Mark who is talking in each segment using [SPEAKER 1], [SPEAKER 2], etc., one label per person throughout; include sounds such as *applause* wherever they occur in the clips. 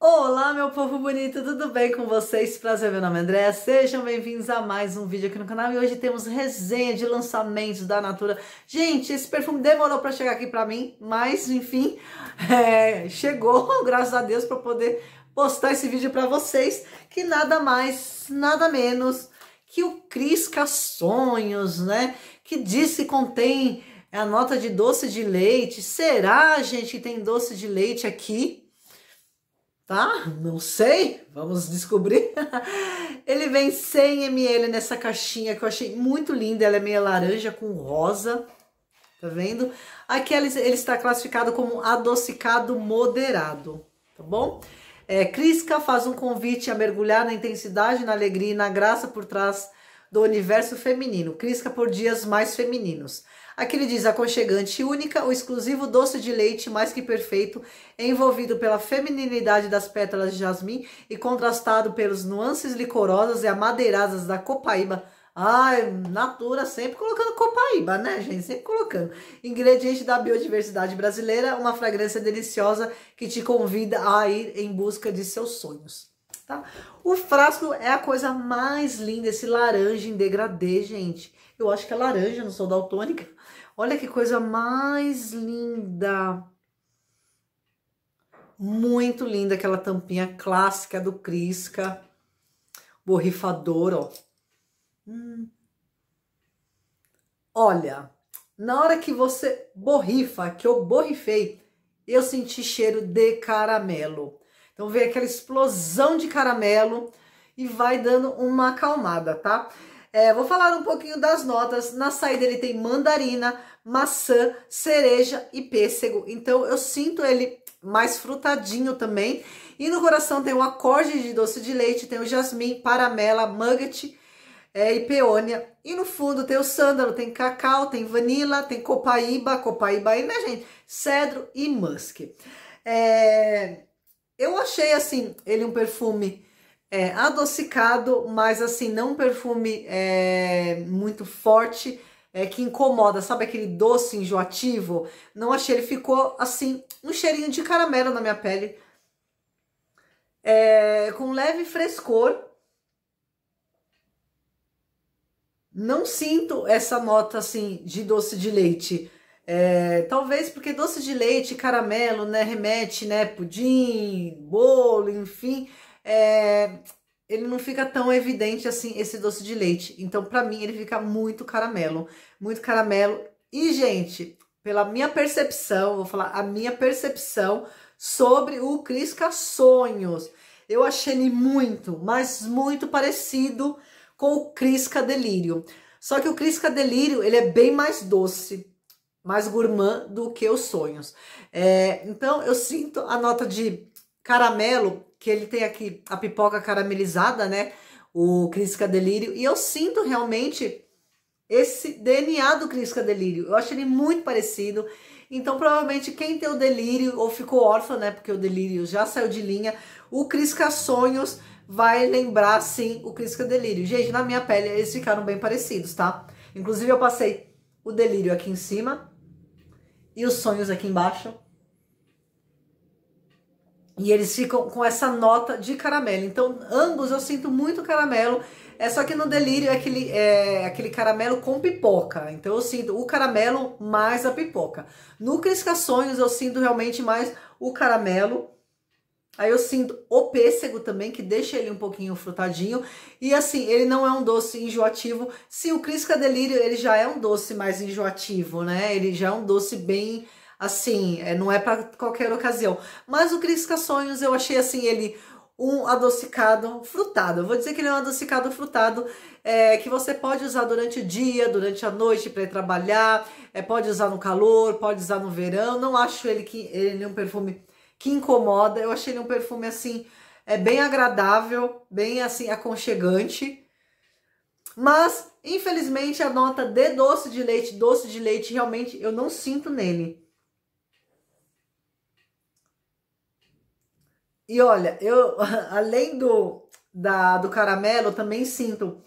[SPEAKER 1] Olá, meu povo bonito, tudo bem com vocês? Prazer, meu nome é Andréa. Sejam bem-vindos a mais um vídeo aqui no canal e hoje temos resenha de lançamentos da Natura. Gente, esse perfume demorou para chegar aqui para mim, mas enfim, *laughs* é, chegou, *laughs* graças a Deus, para poder postar esse vídeo para vocês, que nada mais, nada menos que o Crisca Sonhos, né? Que disse que contém a nota de doce de leite. Será, gente, que tem doce de leite aqui? tá? Não sei, vamos descobrir. *laughs* Ele vem 100 ml nessa caixinha que eu achei muito linda, ela é meio laranja com rosa, tá vendo? Aqui ele, ele está classificado como adocicado moderado, tá bom? É, Crisca faz um convite a mergulhar na intensidade, na alegria e na graça por trás do universo feminino, crisca por dias mais femininos. Aqui ele diz aconchegante e única, o exclusivo doce de leite mais que perfeito, envolvido pela feminilidade das pétalas de jasmim e contrastado pelos nuances licorosas e amadeiradas da copaíba. Ai, Natura sempre colocando copaíba, né, gente? Sempre colocando. Ingrediente da biodiversidade brasileira, uma fragrância deliciosa que te convida a ir em busca de seus sonhos tá? O frasco é a coisa mais linda, esse laranja em degradê, gente. Eu acho que é laranja, não sou daltônica. Olha que coisa mais linda. Muito linda aquela tampinha clássica do Crisca. Borrifador, ó. Hum. Olha, na hora que você borrifa, que eu borrifei, eu senti cheiro de caramelo. Então vem aquela explosão de caramelo e vai dando uma acalmada, tá? É, vou falar um pouquinho das notas. Na saída ele tem mandarina, maçã, cereja e pêssego. Então eu sinto ele mais frutadinho também. E no coração tem o acorde de doce de leite, tem o jasmim, paramela, mugget é, e peônia. E no fundo tem o sândalo, tem cacau, tem vanila, tem copaíba, copaíba aí, né, gente? Cedro e musk. É, eu achei assim, ele um perfume é, adocicado, mas assim, não um perfume é, muito forte, é, que incomoda, sabe aquele doce enjoativo? Não achei, ele ficou assim, um cheirinho de caramelo na minha pele, é, com leve frescor. Não sinto essa nota assim de doce de leite. É, talvez porque doce de leite, caramelo, né, remete, né, pudim, bolo, enfim, é, ele não fica tão evidente assim esse doce de leite. Então, para mim, ele fica muito caramelo, muito caramelo. E gente, pela minha percepção, vou falar a minha percepção sobre o Crisca Sonhos. Eu achei ele muito, mas muito parecido com o Crisca Delírio. Só que o Crisca Delírio, ele é bem mais doce mais gourmand do que os sonhos. É, então eu sinto a nota de caramelo, que ele tem aqui a pipoca caramelizada, né? O Crisca Delírio. E eu sinto realmente esse DNA do Crisca Delírio. Eu acho ele muito parecido. Então, provavelmente, quem tem o delírio ou ficou órfão, né? Porque o delírio já saiu de linha, o Crisca Sonhos vai lembrar sim o Crisca Delírio. Gente, na minha pele eles ficaram bem parecidos, tá? Inclusive, eu passei o delírio aqui em cima e os sonhos aqui embaixo. E eles ficam com essa nota de caramelo. Então, ambos eu sinto muito caramelo. É só que no delírio é aquele, é aquele caramelo com pipoca. Então, eu sinto o caramelo mais a pipoca. No Crisca Sonhos, eu sinto realmente mais o caramelo Aí eu sinto o pêssego também, que deixa ele um pouquinho frutadinho. E assim, ele não é um doce enjoativo. Sim, o Crisca Delírio, ele já é um doce mais enjoativo, né? Ele já é um doce bem, assim, é, não é para qualquer ocasião. Mas o Crisca Sonhos, eu achei assim, ele um adocicado frutado. Eu vou dizer que ele é um adocicado frutado é, que você pode usar durante o dia, durante a noite para trabalhar, é, pode usar no calor, pode usar no verão. Não acho ele que ele é um perfume que incomoda. Eu achei ele um perfume assim, é bem agradável, bem assim aconchegante. Mas, infelizmente, a nota de doce de leite, doce de leite, realmente eu não sinto nele. E olha, eu *laughs* além do da, do caramelo, eu também sinto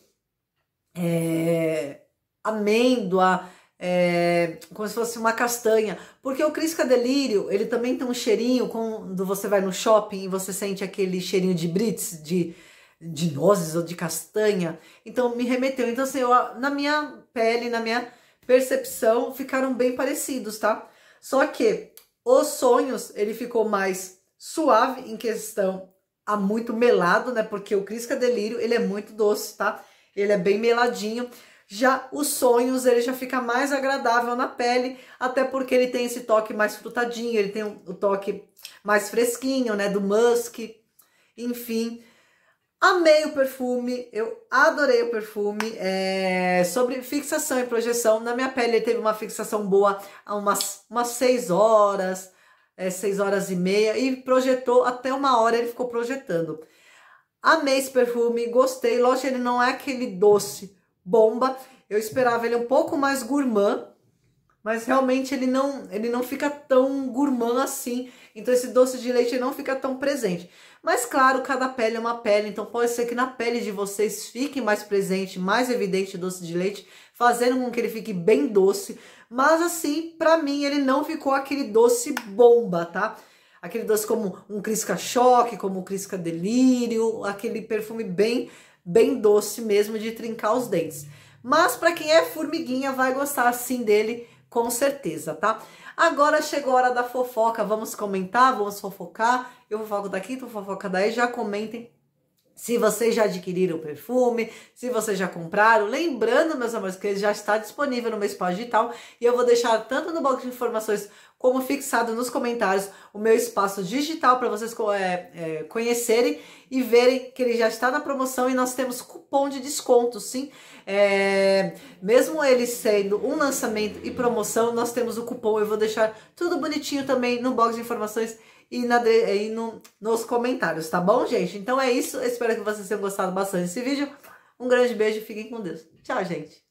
[SPEAKER 1] é, amêndoa, é, como se fosse uma castanha, porque o Crisca Delírio, ele também tem um cheirinho quando você vai no shopping e você sente aquele cheirinho de Brits, de, de nozes ou de castanha, então me remeteu, então assim, eu, na minha pele, na minha percepção, ficaram bem parecidos, tá? Só que os sonhos, ele ficou mais suave em questão a muito melado, né, porque o Crisca Delírio, ele é muito doce, tá? Ele é bem meladinho, já os sonhos ele já fica mais agradável na pele, até porque ele tem esse toque mais frutadinho, ele tem o um, um toque mais fresquinho, né, do musk. Enfim, amei o perfume, eu adorei o perfume. É, sobre fixação e projeção, na minha pele ele teve uma fixação boa há umas, umas 6 horas, é, eh, 6 horas e meia, e projetou até uma hora ele ficou projetando. Amei esse perfume, gostei. Lógico, ele não é aquele doce, bomba. Eu esperava ele um pouco mais gourmand, mas realmente ele não, ele não fica tão gourmand assim. Então esse doce de leite não fica tão presente. Mas claro, cada pele é uma pele, então pode ser que na pele de vocês fique mais presente, mais evidente o doce de leite, fazendo com que ele fique bem doce. Mas assim, para mim ele não ficou aquele doce bomba, tá? Aquele doce como um Crisca Choque, como um Crisca Delírio, aquele perfume bem bem doce mesmo de trincar os dentes. Mas para quem é formiguinha vai gostar sim dele, com certeza, tá? Agora chegou a hora da fofoca, vamos comentar, vamos fofocar. Eu fofoco daqui, tu fofoca daí, já comentem se vocês já adquiriram o perfume, se vocês já compraram, lembrando, meus amores, que ele já está disponível no meu espaço digital e eu vou deixar tanto no bloco de informações como fixado nos comentários o meu espaço digital para vocês é, é, conhecerem e verem que ele já está na promoção e nós temos cupom de desconto, sim. É, mesmo ele sendo um lançamento e promoção, nós temos o cupom. Eu vou deixar tudo bonitinho também no box de informações e, na, e no, nos comentários, tá bom, gente? Então é isso. Eu espero que vocês tenham gostado bastante desse vídeo. Um grande beijo, fiquem com Deus. Tchau, gente.